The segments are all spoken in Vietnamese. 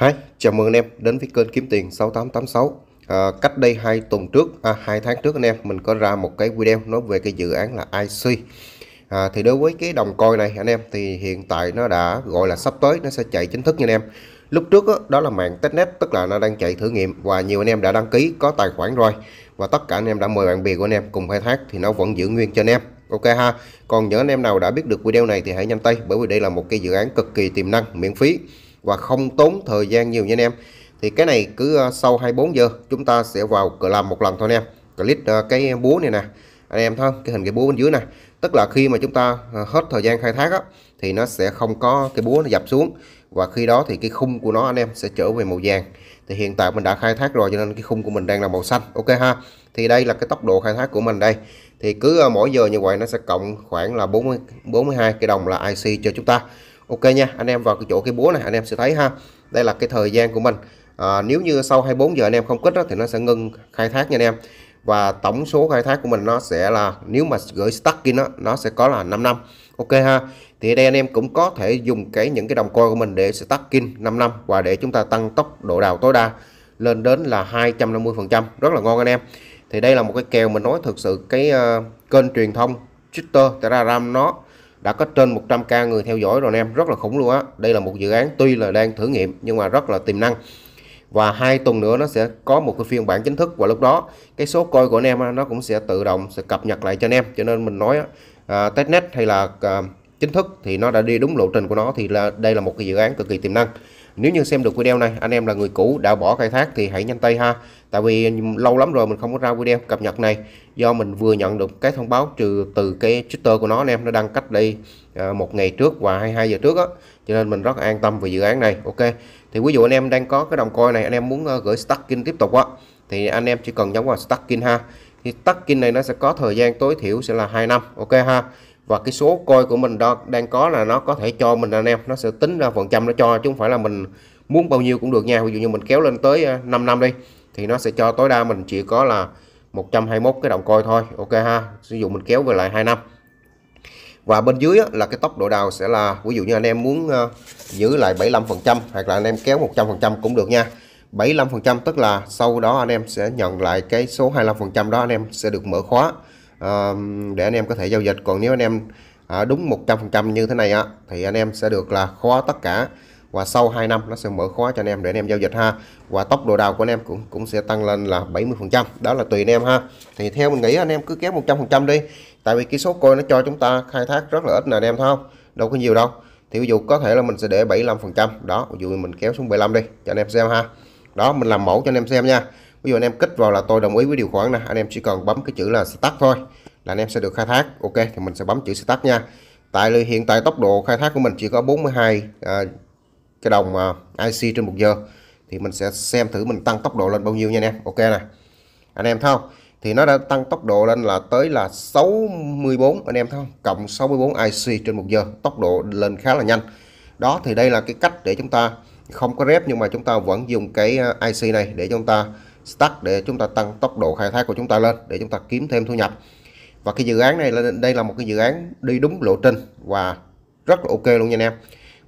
Hi, chào mừng anh em đến với kênh kiếm tiền 6886. À, cách đây 2 tuần trước, à, 2 tháng trước anh em mình có ra một cái video nói về cái dự án là IC. À, thì đối với cái đồng coi này anh em thì hiện tại nó đã gọi là sắp tới nó sẽ chạy chính thức nha anh em. Lúc trước đó, đó là mạng testnet tức là nó đang chạy thử nghiệm và nhiều anh em đã đăng ký có tài khoản rồi và tất cả anh em đã mời bạn bè của anh em cùng khai thác thì nó vẫn giữ nguyên cho anh em. Ok ha. Còn những anh em nào đã biết được video này thì hãy nhanh tay bởi vì đây là một cái dự án cực kỳ tiềm năng miễn phí và không tốn thời gian nhiều nha anh em thì cái này cứ ờ, sau 24 giờ chúng ta sẽ vào cờ làm một lần thôi anh em click ờ, cái búa này nè anh em thấy cái hình cái búa bên dưới này tức là khi mà chúng ta ờ, hết thời gian khai thác á, thì nó sẽ không có cái búa nó dập xuống và khi đó thì cái khung của nó anh em sẽ trở về màu vàng thì hiện tại mình đã khai thác rồi cho nên cái khung của mình đang là màu xanh ok ha thì đây là cái tốc độ khai thác của mình đây thì cứ mỗi giờ như vậy nó sẽ cộng khoảng là 40 42 cái đồng là IC cho chúng ta ok nha anh em vào cái chỗ cái búa này anh em sẽ thấy ha đây là cái thời gian của mình à, nếu như sau 24 giờ anh em không kích đó, thì nó sẽ ngưng khai thác nha anh em và tổng số khai thác của mình nó sẽ là nếu mà gửi stack kia nó nó sẽ có là 5 năm ok ha thì đây anh em cũng có thể dùng cái những cái đồng coin của mình để stack kinh 5 năm và để chúng ta tăng tốc độ đào tối đa lên đến là 250 phần trăm rất là ngon anh em thì đây là một cái kèo mình nói thực sự cái uh, kênh truyền thông Twitter Telegram nó đã có trên 100 ca người theo dõi rồi anh em rất là khủng luôn á đây là một dự án tuy là đang thử nghiệm nhưng mà rất là tiềm năng và hai tuần nữa nó sẽ có một cái phiên bản chính thức và lúc đó cái số coi của anh em nó cũng sẽ tự động sẽ cập nhật lại cho anh em cho nên mình nói uh, testnet hay là uh, chính thức thì nó đã đi đúng lộ trình của nó thì là đây là một cái dự án cực kỳ tiềm năng nếu như xem được video này anh em là người cũ đã bỏ khai thác thì hãy nhanh tay ha tại vì lâu lắm rồi mình không có ra video cập nhật này do mình vừa nhận được cái thông báo trừ từ cái Twitter của nó anh em nó đăng cách đây à, một ngày trước và 22 giờ trước á cho nên mình rất an tâm về dự án này ok thì ví dụ anh em đang có cái đồng coi này anh em muốn ờ, gửi stacking tiếp tục á thì anh em chỉ cần nhấn vào stacking ha thì stacking này nó sẽ có thời gian tối thiểu sẽ là hai năm ok ha và cái số coi của mình đó đang có là nó có thể cho mình anh em nó sẽ tính ra phần trăm nó cho chứ không phải là mình muốn bao nhiêu cũng được nha ví dụ như mình kéo lên tới 5 à, năm đi thì nó sẽ cho tối đa mình chỉ có là 121 cái đồng coi thôi ok ha sử dụng mình kéo về lại 2 năm và bên dưới là cái tốc độ đào sẽ là ví dụ như anh em muốn à, giữ lại 75 phần trăm hoặc là anh em kéo 100 phần trăm cũng được nha 75 phần trăm tức là sau đó anh em sẽ nhận lại cái số 25 phần trăm đó anh em sẽ được mở khóa để anh em có thể giao dịch còn nếu anh em uh, đúng 100% như thế này á thì anh em sẽ được là khóa tất cả và sau 2 năm nó sẽ mở khóa cho anh em để anh em giao dịch ha và tốc độ đào của anh em cũng cũng sẽ tăng lên là 70 phần trăm đó là tùy anh em ha thì theo mình nghĩ anh em cứ kéo 100 phần trăm đi tại vì cái số coin nó cho chúng ta khai thác rất là ít nè anh em thôi, đâu có nhiều đâu thì ví dụ có thể là mình sẽ để 75 phần trăm đó ví dụ mình kéo xuống 75 đi cho anh em xem ha đó mình làm mẫu cho anh em xem nha ví dụ anh em kích vào là tôi đồng ý với điều khoản nè anh em chỉ cần bấm cái chữ là start thôi là anh em sẽ được khai thác ok thì mình sẽ bấm chữ start nha tại là hiện tại tốc độ khai thác của mình chỉ có 42 à, cái đồng à, IC trên một giờ thì mình sẽ xem thử mình tăng tốc độ lên bao nhiêu nha anh em ok nè anh em thấy không thì nó đã tăng tốc độ lên là tới là 64 anh em thấy không cộng 64 IC trên một giờ tốc độ lên khá là nhanh đó thì đây là cái cách để chúng ta không có rep nhưng mà chúng ta vẫn dùng cái à, IC này để chúng ta stack để chúng ta tăng tốc độ khai thác của chúng ta lên để chúng ta kiếm thêm thu nhập và cái dự án này là đây là một cái dự án đi đúng lộ trình và rất là ok luôn nha anh em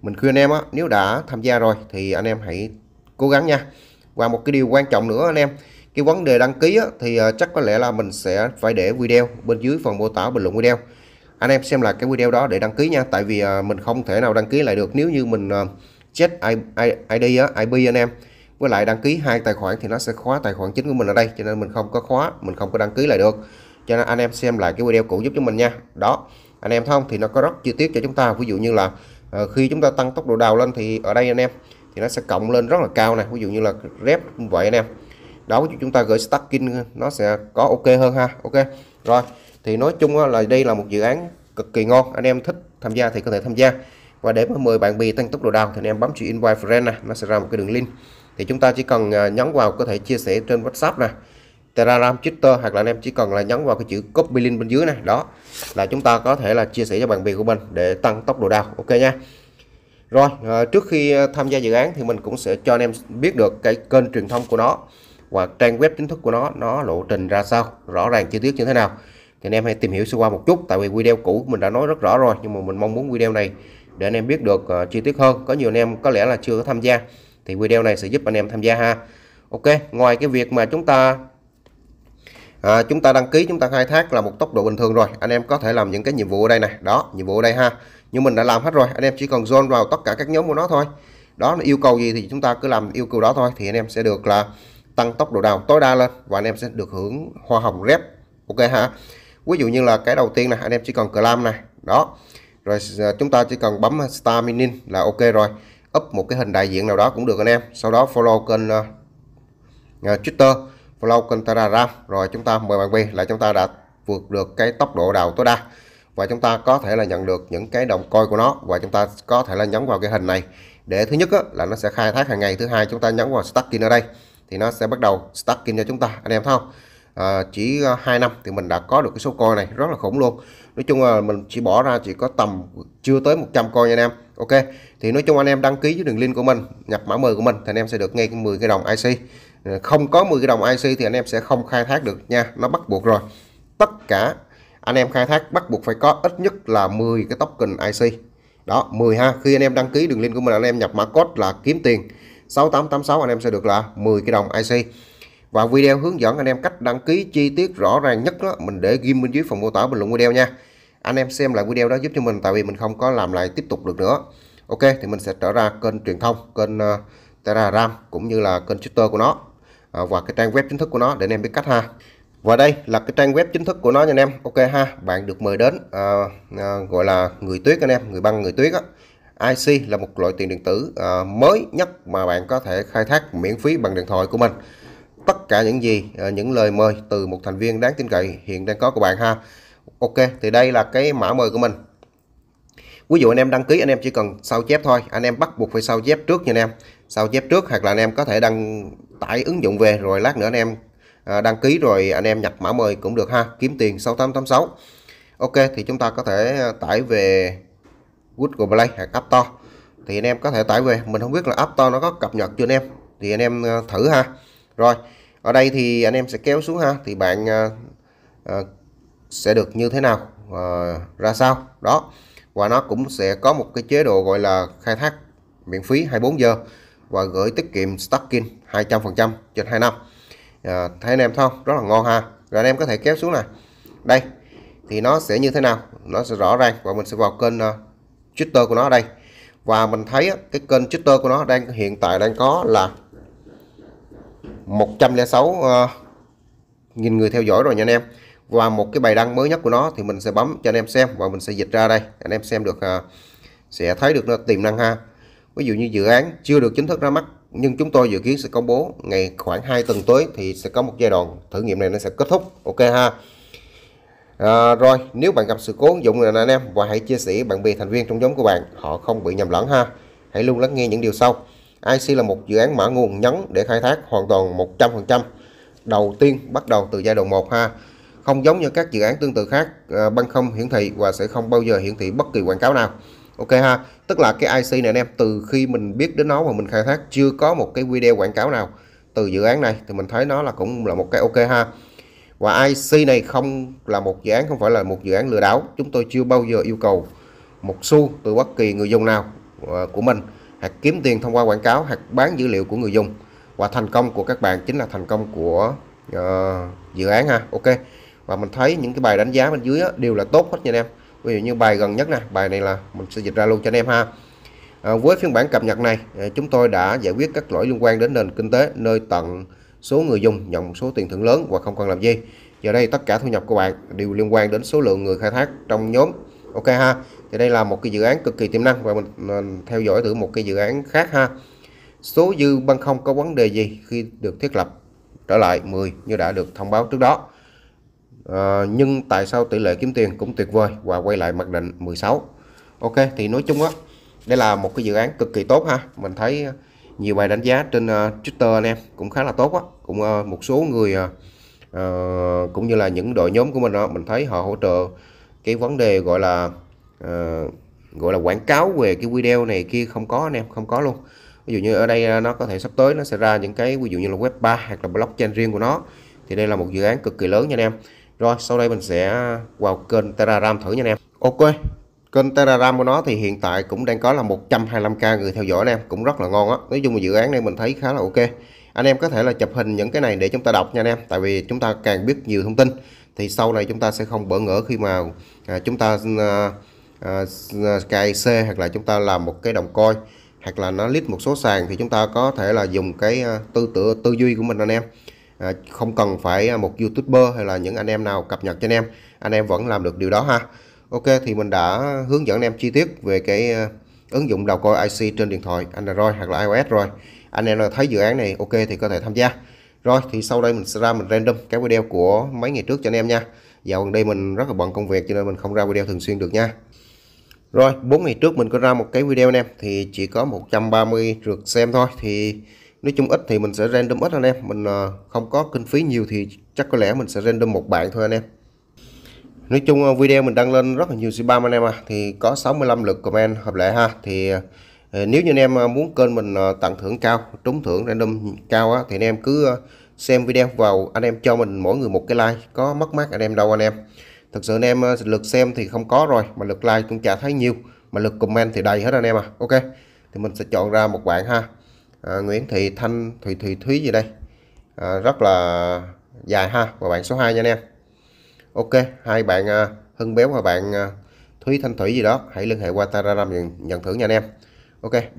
mình khuyên anh em á, nếu đã tham gia rồi thì anh em hãy cố gắng nha và một cái điều quan trọng nữa anh em cái vấn đề đăng ký á, thì ờ, chắc có lẽ là mình sẽ phải để video bên dưới phần mô tả bình luận video anh em xem lại cái video đó để đăng ký nha tại vì ờ, mình không thể nào đăng ký lại được nếu như mình ờ, check ID, á IP anh em với lại đăng ký hai tài khoản thì nó sẽ khóa tài khoản chính của mình ở đây cho nên mình không có khóa mình không có đăng ký lại được cho nên anh em xem lại cái video cũ giúp cho mình nha đó anh em thông thì nó có rất chi tiết cho chúng ta ví dụ như là uh, khi chúng ta tăng tốc độ đào lên thì ở đây anh em thì nó sẽ cộng lên rất là cao này ví dụ như là rep vậy anh em đó chúng ta gửi stacking nó sẽ có ok hơn ha ok rồi thì nói chung là đây là một dự án cực kỳ ngon anh em thích tham gia thì có thể tham gia và để mời bạn bè tăng tốc độ đào thì anh em bấm chữ invite friend này nó sẽ ra một cái đường link thì chúng ta chỉ cần à, nhấn vào có thể chia sẻ trên WhatsApp này Telegram, Twitter hoặc là anh em chỉ cần là nhấn vào cái chữ copy link bên dưới này đó là chúng ta có thể là chia sẻ cho bạn bè của mình để tăng tốc độ đào ok nha rồi à, trước khi à, tham gia dự án thì mình cũng sẽ cho anh em biết được cái kênh truyền thông của nó và trang web chính thức của nó nó lộ trình ra sao rõ ràng chi tiết như thế nào thì anh em hãy tìm hiểu sơ qua một chút tại vì video cũ mình đã nói rất rõ rồi nhưng mà mình mong muốn video này để anh em biết được chi tiết hơn có nhiều anh em có lẽ là chưa có tham gia thì video này sẽ giúp anh em tham gia ha ok ngoài cái việc mà chúng ta à, chúng ta đăng ký chúng ta khai thác là một tốc độ bình thường rồi anh em có thể làm những cái nhiệm vụ ở đây này đó nhiệm vụ ở đây ha nhưng mình đã làm hết rồi anh em chỉ cần zone vào tất cả các nhóm của nó thôi đó là yêu cầu gì thì chúng ta cứ làm yêu cầu đó thôi thì anh em sẽ được là tăng tốc độ đào tối đa lên và anh em sẽ được hưởng hoa hồng rep ok ha ví dụ như là cái đầu tiên này anh em chỉ cần clam này đó rồi à, chúng ta chỉ cần bấm star minin là ok rồi up một cái hình đại diện nào đó cũng được anh em sau đó follow kênh uh, Twitter follow kênh Telegram rồi chúng ta mời bạn bè là chúng ta đã vượt được cái tốc độ đào tối đa và chúng ta có thể là nhận được những cái đồng coi của nó và chúng ta có thể là nhấn vào cái hình này để thứ nhất á, là nó sẽ khai thác hàng ngày thứ hai chúng ta nhấn vào stacking ở đây thì nó sẽ bắt đầu stacking cho chúng ta anh em thấy không à, chỉ hai năm thì mình đã có được cái số coi này rất là khủng luôn Nói chung là mình chỉ bỏ ra chỉ có tầm chưa tới 100 coi anh em ok thì nói chung anh em đăng ký với đường link của mình nhập mã 10 của mình thì anh em sẽ được ngay 10 cái đồng IC ờ, không có 10 cái đồng IC thì anh em sẽ không khai thác được nha nó bắt buộc rồi tất cả anh em khai thác bắt buộc phải có ít nhất là 10 cái token IC đó 10 ha khi anh em đăng ký đường link của mình anh em nhập mã code là kiếm tiền 6886 anh em sẽ được là 10 cái đồng IC và video hướng dẫn anh em cách đăng ký chi tiết rõ ràng nhất đó mình để ghim bên dưới phần mô tả bình luận video nha anh em xem lại video đó giúp cho mình tại vì mình không có làm lại tiếp tục được nữa ok thì mình sẽ trở ra kênh truyền thông kênh uh, ờ, Telegram cũng như là kênh Twitter của nó uh, và cái trang web chính thức của nó để anh em biết cách ha và đây là cái trang web chính thức của nó nha anh em ok ha bạn được mời đến uh, uh, gọi là người tuyết anh em người băng người tuyết á IC là một loại tiền điện tử uh, mới nhất mà bạn có thể khai thác miễn phí bằng điện thoại của mình tất cả những gì những lời mời từ một thành viên đáng tin cậy hiện đang có của bạn ha ok thì đây là cái mã mời của mình ví dụ anh em đăng ký anh em chỉ cần sao chép thôi anh em bắt buộc phải sao chép trước nha anh em sao chép trước hoặc là anh em có thể đăng tải ứng dụng về rồi lát nữa anh em à, đăng ký rồi anh em nhập mã mời cũng được ha kiếm tiền 6886 ok thì chúng ta có thể tải về Google Play hoặc App Store thì anh em có thể tải về mình không biết là App Store nó có cập nhật chưa anh em thì anh em à, thử ha rồi ở đây thì anh em sẽ kéo xuống ha thì bạn à, sẽ được như thế nào à, ra sao đó và nó cũng sẽ có một cái chế độ gọi là khai thác miễn phí 24 giờ và gửi tiết kiệm stocking 200% trên 2 năm à, thấy anh em không rất là ngon ha rồi anh em có thể kéo xuống này đây thì nó sẽ như thế nào nó sẽ rõ ràng và mình sẽ vào kênh uh, Twitter của nó ở đây và mình thấy cái kênh Twitter của nó đang hiện tại đang có là 106 uh, nghìn người theo dõi rồi nha anh em và một cái bài đăng mới nhất của nó thì mình sẽ bấm cho anh em xem và mình sẽ dịch ra đây anh em xem được à, sẽ thấy được nó tiềm năng ha ví dụ như dự án chưa được chính thức ra mắt nhưng chúng tôi dự kiến sẽ công bố ngày khoảng 2 tuần tới thì sẽ có một giai đoạn thử nghiệm này nó sẽ kết thúc ok ha à, rồi nếu bạn gặp sự cố ứng dụng này anh em và hãy chia sẻ bạn bè thành viên trong nhóm của bạn họ không bị nhầm lẫn ha hãy luôn lắng nghe những điều sau IC là một dự án mã nguồn nhấn để khai thác hoàn toàn 100% đầu tiên bắt đầu từ giai đoạn 1 ha không giống như các dự án tương tự khác ờ, băng không hiển thị và sẽ không bao giờ hiển thị bất kỳ quảng cáo nào ok ha tức là cái IC này anh em từ khi mình biết đến nó và mình khai thác chưa có một cái video quảng cáo nào từ dự án này thì mình thấy nó là cũng là một cái ok ha và IC này không là một dự án không phải là một dự án lừa đảo chúng tôi chưa bao giờ yêu cầu một xu từ bất kỳ người dùng nào ờ, của mình hoặc kiếm tiền thông qua quảng cáo hoặc bán dữ liệu của người dùng và thành công của các bạn chính là thành công của uh, dự án ha ok và mình thấy những cái bài đánh giá bên dưới đều là tốt hết nha anh em ví dụ như bài gần nhất nè bài này là mình sẽ dịch ra luôn cho anh em ha à, với phiên bản cập nhật này à, chúng tôi đã giải quyết các lỗi liên quan đến nền kinh tế nơi tận số người dùng nhận số tiền thưởng lớn và không cần làm gì giờ đây tất cả thu nhập của bạn đều liên quan đến số lượng người khai thác trong nhóm ok ha thì đây là một cái dự án cực kỳ tiềm năng và mình, mình theo dõi thử một cái dự án khác ha số dư băng không có vấn đề gì khi được thiết lập trở lại 10 như đã được thông báo trước đó Ờ, nhưng tại sao tỷ lệ kiếm tiền cũng tuyệt vời và quay lại mặc định 16 ok thì nói chung á đây là một cái dự án cực kỳ tốt ha mình thấy nhiều bài đánh giá trên uh, Twitter anh em cũng khá là tốt á cũng uh, một số người uh, cũng như là những đội nhóm của mình đó, mình thấy họ hỗ trợ cái vấn đề gọi là uh, gọi là quảng cáo về cái video này kia không có anh em không có luôn ví dụ như ở đây nó có thể sắp tới nó sẽ ra những cái ví dụ như là web 3 hoặc là blockchain riêng của nó thì đây là một dự án cực kỳ lớn nha anh em rồi sau đây mình sẽ vào kênh Telegram thử nha anh em. Ok, kênh Telegram của nó thì hiện tại cũng đang có là 125k người theo dõi anh em, cũng rất là ngon á. Nói chung là dự án này mình thấy khá là ok. Anh em có thể là chụp hình những cái này để chúng ta đọc nha anh em, tại vì chúng ta càng biết nhiều thông tin thì sau này chúng ta sẽ không bỡ ngỡ khi mà à, chúng ta à, à, cài C hoặc là chúng ta làm một cái đồng coi hoặc là nó lít một số sàn thì chúng ta có thể là dùng cái à, tư tưởng tư duy của mình anh em à, không cần phải à, một youtuber hay là những anh em nào cập nhật cho anh em anh em vẫn làm được điều đó ha Ok thì mình đã hướng dẫn anh em chi tiết về cái à, ứng dụng đầu coi IC trên điện thoại Android hoặc là iOS rồi anh em nào thấy dự án này ok thì có thể tham gia rồi thì sau đây mình sẽ ra mình random cái video của mấy ngày trước cho anh em nha dạo gần đây mình rất là bận công việc cho nên mình không ra video thường xuyên được nha rồi 4 ngày trước mình có ra một cái video anh em thì chỉ có 130 lượt xem thôi thì nói chung ít thì mình sẽ random ít anh em mình ờ, không có kinh phí nhiều thì chắc có lẽ mình sẽ random một bạn thôi anh em nói chung ờ, video mình đăng lên rất là nhiều spam anh em à thì có 65 lượt comment hợp lệ ha thì ờ, nếu như anh em muốn kênh mình tặng thưởng cao trúng thưởng random cao á, thì anh em cứ xem video vào anh em cho mình mỗi người một cái like có mất mát anh em đâu anh em thực sự anh em lượt xem thì không có rồi mà lượt like cũng chả thấy nhiều mà lượt comment thì đầy hết anh em à ok thì mình sẽ chọn ra một bạn ha à, Nguyễn Thị Thanh Thùy Thùy Thúy gì đây à, rất là dài ha và bạn số 2 nha anh em Ok hai bạn à, Hưng Béo và bạn à, Thúy Thanh Thủy gì đó hãy liên hệ qua Telegram nhận, nhận thưởng nha anh em Ok